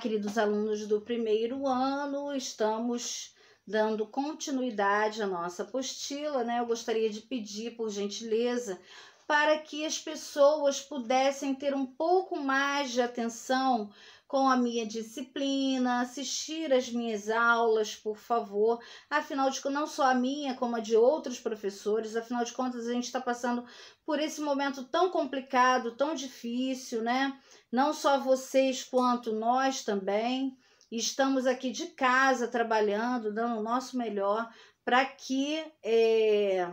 queridos alunos do primeiro ano, estamos dando continuidade à nossa apostila, né? Eu gostaria de pedir, por gentileza, para que as pessoas pudessem ter um pouco mais de atenção com a minha disciplina, assistir as minhas aulas, por favor. Afinal de contas, não só a minha, como a de outros professores, afinal de contas, a gente está passando por esse momento tão complicado, tão difícil, né? Não só vocês, quanto nós também. Estamos aqui de casa trabalhando, dando o nosso melhor para que é,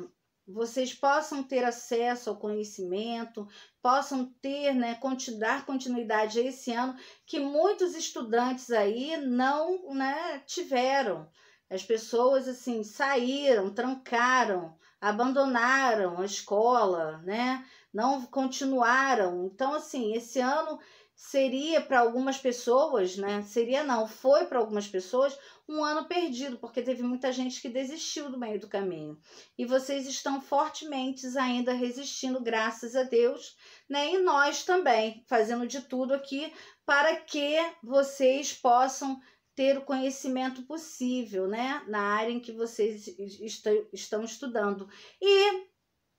vocês possam ter acesso ao conhecimento, possam ter, né, dar continuidade a esse ano que muitos estudantes aí não, né, tiveram. As pessoas assim saíram, trancaram, abandonaram a escola, né? Não continuaram. Então assim, esse ano seria para algumas pessoas, né? Seria não, foi para algumas pessoas um ano perdido, porque teve muita gente que desistiu do meio do caminho. E vocês estão fortemente ainda resistindo, graças a Deus, né? E nós também, fazendo de tudo aqui para que vocês possam ter o conhecimento possível, né? Na área em que vocês est estão estudando. E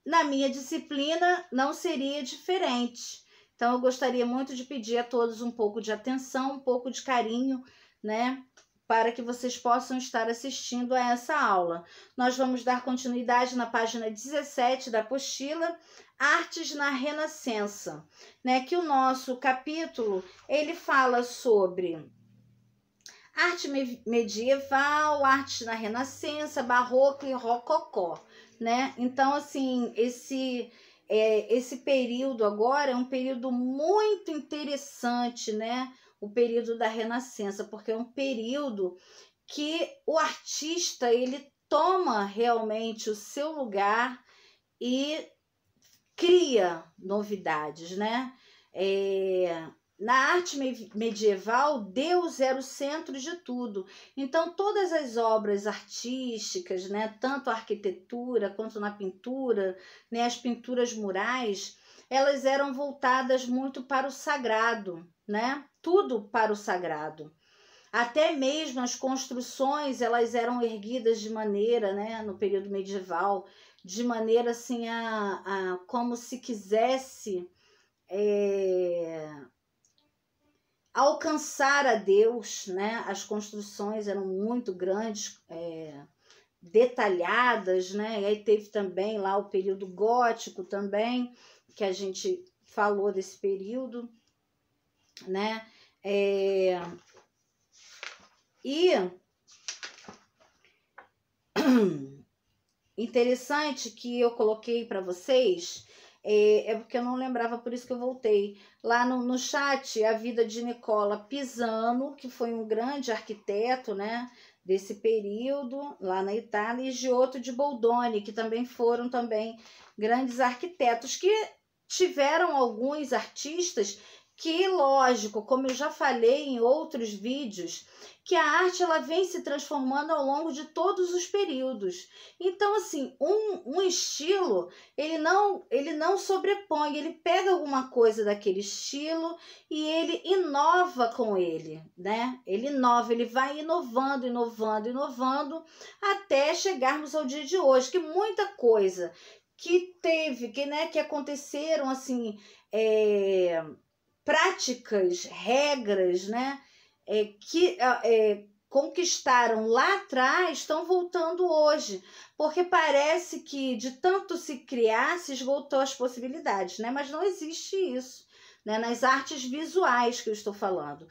na minha disciplina não seria diferente então, eu gostaria muito de pedir a todos um pouco de atenção, um pouco de carinho, né? Para que vocês possam estar assistindo a essa aula. Nós vamos dar continuidade na página 17 da apostila, Artes na Renascença, né? Que o nosso capítulo ele fala sobre arte medieval, arte na Renascença, barroco e rococó, né? Então, assim, esse é, esse período agora é um período muito interessante, né? O período da Renascença, porque é um período que o artista ele toma realmente o seu lugar e cria novidades, né? É, na arte medieval, Deus era o centro de tudo. Então, todas as obras artísticas, né, tanto a arquitetura quanto na pintura, né, as pinturas murais, elas eram voltadas muito para o sagrado, né? Tudo para o sagrado. Até mesmo as construções, elas eram erguidas de maneira, né, no período medieval, de maneira assim a, a como se quisesse é, alcançar a Deus, né? As construções eram muito grandes, é, detalhadas, né? E aí teve também lá o período gótico também, que a gente falou desse período, né? É, e interessante que eu coloquei para vocês é, é, porque eu não lembrava, por isso que eu voltei. Lá no, no chat, a vida de Nicola Pisano, que foi um grande arquiteto, né? Desse período, lá na Itália, e Giotto de Boldoni, que também foram também grandes arquitetos, que tiveram alguns artistas que, lógico, como eu já falei em outros vídeos, que a arte ela vem se transformando ao longo de todos os períodos. Então, assim, um, um estilo ele não ele não sobrepõe, ele pega alguma coisa daquele estilo e ele inova com ele, né? Ele inova, ele vai inovando, inovando, inovando até chegarmos ao dia de hoje, que muita coisa que teve, que né, que aconteceram assim. É práticas, regras, né, é, que é, é, conquistaram lá atrás estão voltando hoje, porque parece que de tanto se criar se esgotou as possibilidades, né? Mas não existe isso. Né, nas artes visuais que eu estou falando.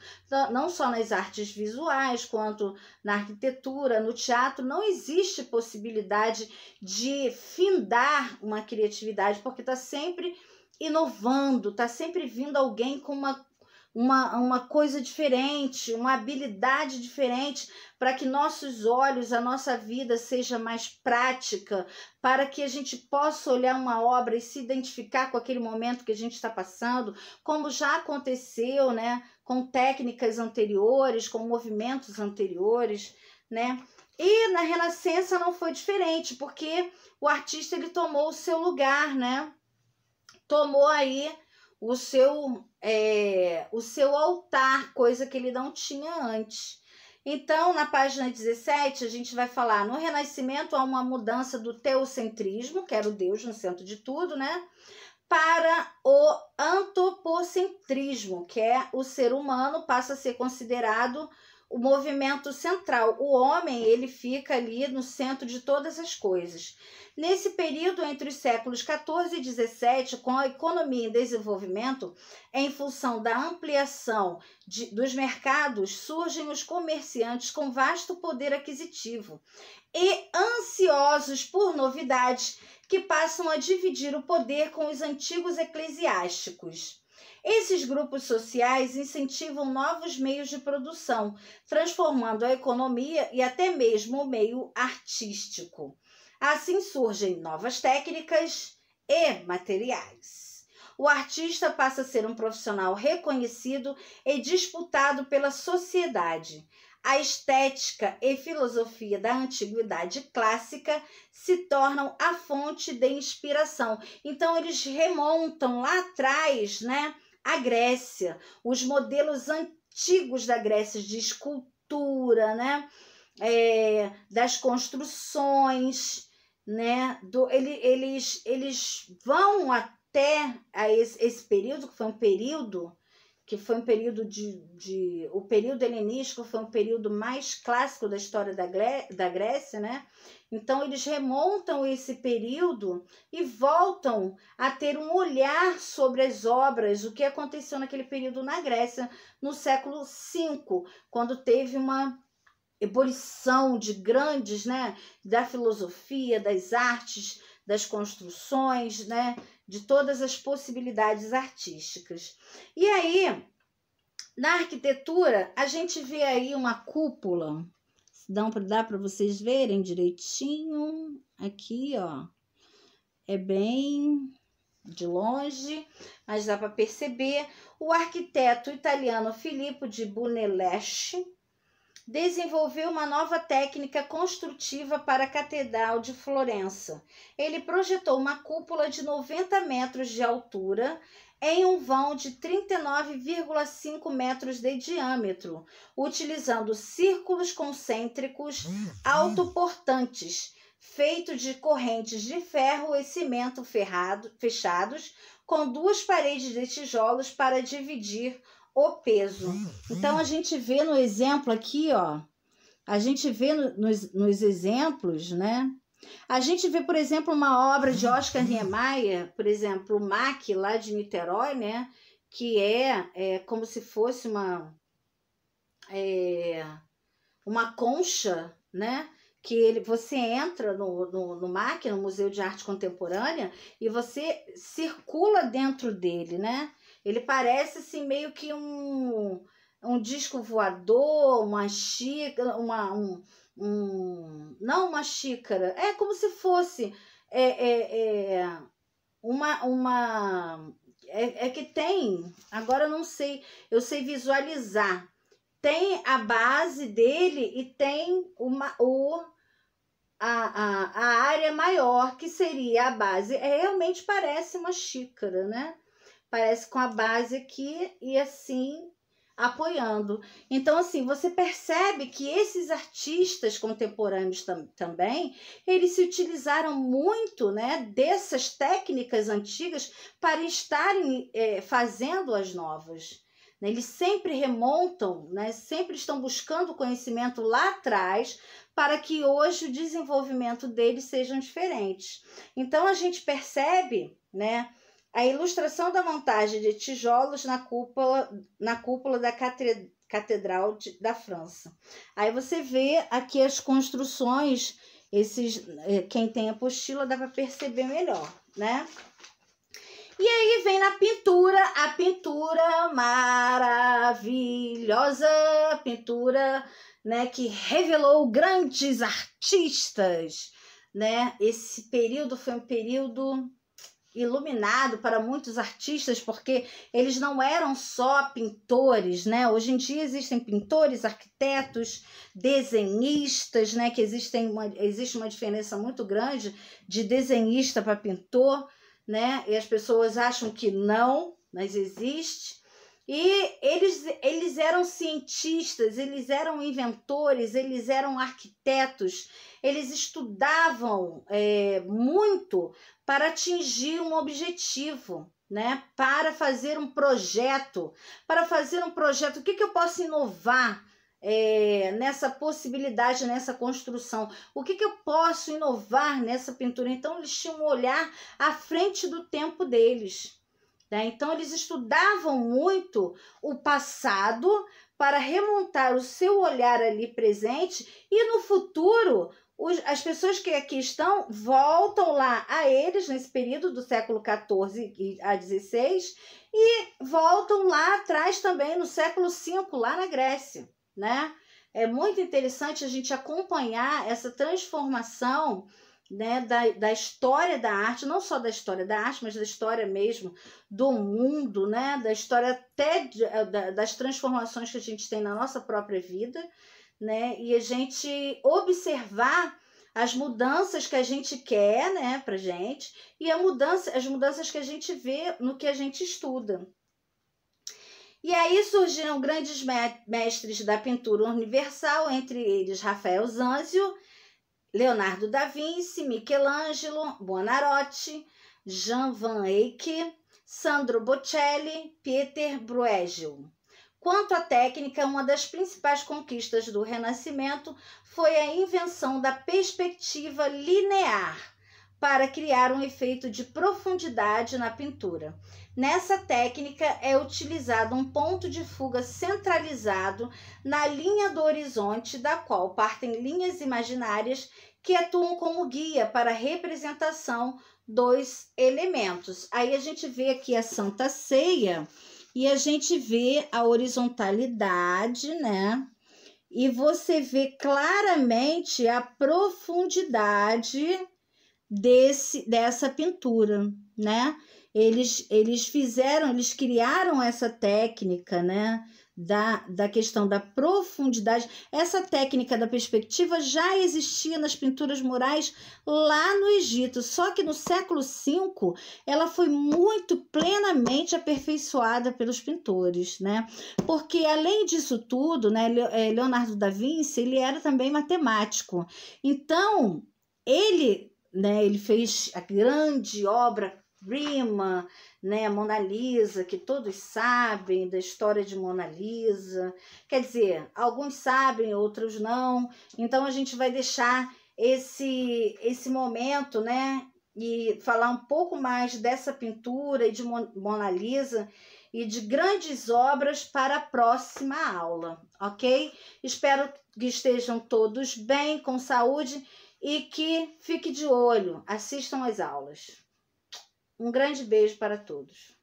Não só nas artes visuais, quanto na arquitetura, no teatro, não existe possibilidade de findar uma criatividade, porque está sempre inovando, tá sempre vindo alguém com uma uma, uma coisa diferente, uma habilidade diferente, para que nossos olhos, a nossa vida seja mais prática, para que a gente possa olhar uma obra e se identificar com aquele momento que a gente está passando, como já aconteceu, né, com técnicas anteriores, com movimentos anteriores, né? E na Renascença não foi diferente, porque o artista ele tomou o seu lugar, né? tomou aí o seu, é, o seu altar, coisa que ele não tinha antes. Então, na página 17, a gente vai falar: no Renascimento há uma mudança do teocentrismo, que era o Deus no centro de tudo, né? Para o antropocentrismo, que é o ser humano passa a ser considerado o movimento central. O homem, ele fica ali no centro de todas as coisas. Nesse período entre os séculos 14 e 17, com a economia em desenvolvimento, em função da ampliação de, dos mercados, surgem os comerciantes com vasto poder aquisitivo e ansiosos por novidades que passam a dividir o poder com os antigos eclesiásticos. Esses grupos sociais incentivam novos meios de produção, transformando a economia e até mesmo o meio artístico. Assim surgem novas técnicas e materiais o artista passa a ser um profissional reconhecido e disputado pela sociedade. A estética e filosofia da antiguidade clássica se tornam a fonte de inspiração. Então, eles remontam lá atrás, né? a Grécia, os modelos antigos da Grécia de escultura, né? É, das construções, né? Do, ele, eles, eles vão até a esse, esse período, que foi um período que foi um período de, de, O período helenístico foi um período mais clássico da história da, da Grécia, né? Então, eles remontam esse período e voltam a ter um olhar sobre as obras, o que aconteceu naquele período na Grécia, no século V, quando teve uma ebulição de grandes, né? Da filosofia, das artes, das construções, né? de todas as possibilidades artísticas. E aí, na arquitetura, a gente vê aí uma cúpula. Dá para vocês verem direitinho. Aqui, ó. É bem de longe, mas dá para perceber. O arquiteto italiano Filippo de Brunelleschi desenvolveu uma nova técnica construtiva para a Catedral de Florença. Ele projetou uma cúpula de 90 metros de altura em um vão de 39,5 metros de diâmetro, utilizando círculos concêntricos hum, hum. autoportantes, feitos de correntes de ferro e cimento ferrado, fechados, com duas paredes de tijolos para dividir o peso. Então a gente vê no exemplo aqui, ó, a gente vê no, nos, nos exemplos, né? A gente vê, por exemplo, uma obra de Oscar Niemeyer, por exemplo, o MAC, lá de Niterói, né? Que é, é como se fosse uma, é, uma concha, né? Que ele, você entra no, no, no MAC, no Museu de Arte Contemporânea, e você circula dentro dele, né? Ele parece assim meio que um um disco voador, uma xícara, uma um, um não uma xícara, é como se fosse é, é, é uma uma é, é que tem, agora eu não sei, eu sei visualizar. Tem a base dele e tem uma, o, a, a, a área maior, que seria a base. É, realmente parece uma xícara, né? parece com a base aqui e assim apoiando. Então, assim, você percebe que esses artistas contemporâneos tam também, eles se utilizaram muito né, dessas técnicas antigas para estarem é, fazendo as novas. Né? Eles sempre remontam, né? sempre estão buscando conhecimento lá atrás para que hoje o desenvolvimento deles sejam diferentes. Então, a gente percebe, né? A ilustração da montagem de tijolos na cúpula, na cúpula da catedral de, da França. Aí você vê aqui as construções, esses é, quem tem apostila dá para perceber melhor, né? E aí vem na pintura, a pintura maravilhosa, pintura, né, que revelou grandes artistas, né? Esse período foi um período iluminado para muitos artistas, porque eles não eram só pintores, né? Hoje em dia existem pintores, arquitetos, desenhistas, né? Que existem uma, existe uma diferença muito grande de desenhista para pintor, né? E as pessoas acham que não, mas existe. E eles, eles eram cientistas, eles eram inventores, eles eram arquitetos, eles estudavam é, muito para atingir um objetivo, né? Para fazer um projeto, para fazer um projeto, o que, que eu posso inovar é, nessa possibilidade, nessa construção? O que, que eu posso inovar nessa pintura? Então, eles tinham um olhar à frente do tempo deles. Né? Então, eles estudavam muito o passado para remontar o seu olhar ali presente e no futuro. as pessoas que aqui estão voltam lá a eles nesse período do século XIV a 16 e voltam lá atrás também no século V, lá na Grécia, né? É muito interessante a gente acompanhar essa transformação né, da, da história da arte, não só da história da arte, mas da história mesmo do mundo, né, da história até de, eh, da, das transformações que a gente tem na nossa própria vida, né, e a gente observar as mudanças que a gente quer, né, a gente, e a mudança, as mudanças que a gente vê no que a gente estuda. E aí surgiram grandes mestres da pintura universal, entre eles Rafael Zanzio Leonardo da Vinci, Michelangelo, Buonarroti, Jean Van Eyck, Sandro Bocelli, Peter Bruegel. Quanto à técnica, uma das principais conquistas do Renascimento foi a invenção da perspectiva linear para criar um efeito de profundidade na pintura. Nessa técnica é utilizado um ponto de fuga centralizado na linha do horizonte, da qual partem linhas imaginárias que atuam como guia para a representação dos elementos. Aí a gente vê aqui a Santa Ceia e a gente vê a horizontalidade, né? E você vê claramente a profundidade desse dessa pintura, né? Eles eles fizeram, eles criaram essa técnica, né? da, da questão da profundidade. Essa técnica da perspectiva já existia nas pinturas murais lá no Egito, só que no século V ela foi muito plenamente aperfeiçoada pelos pintores, né? Porque além disso tudo, né, eh, Leonardo da Vinci, ele era também matemático. Então, ele né, ele fez a grande obra Riemann, né, Mona Lisa, que todos sabem da história de Mona Lisa. Quer dizer, alguns sabem, outros não. Então a gente vai deixar esse esse momento, né, e falar um pouco mais dessa pintura e de Mona Lisa e de grandes obras para a próxima aula, ok? Espero que estejam todos bem, com saúde e que fique de olho, assistam as aulas. Um grande beijo para todos.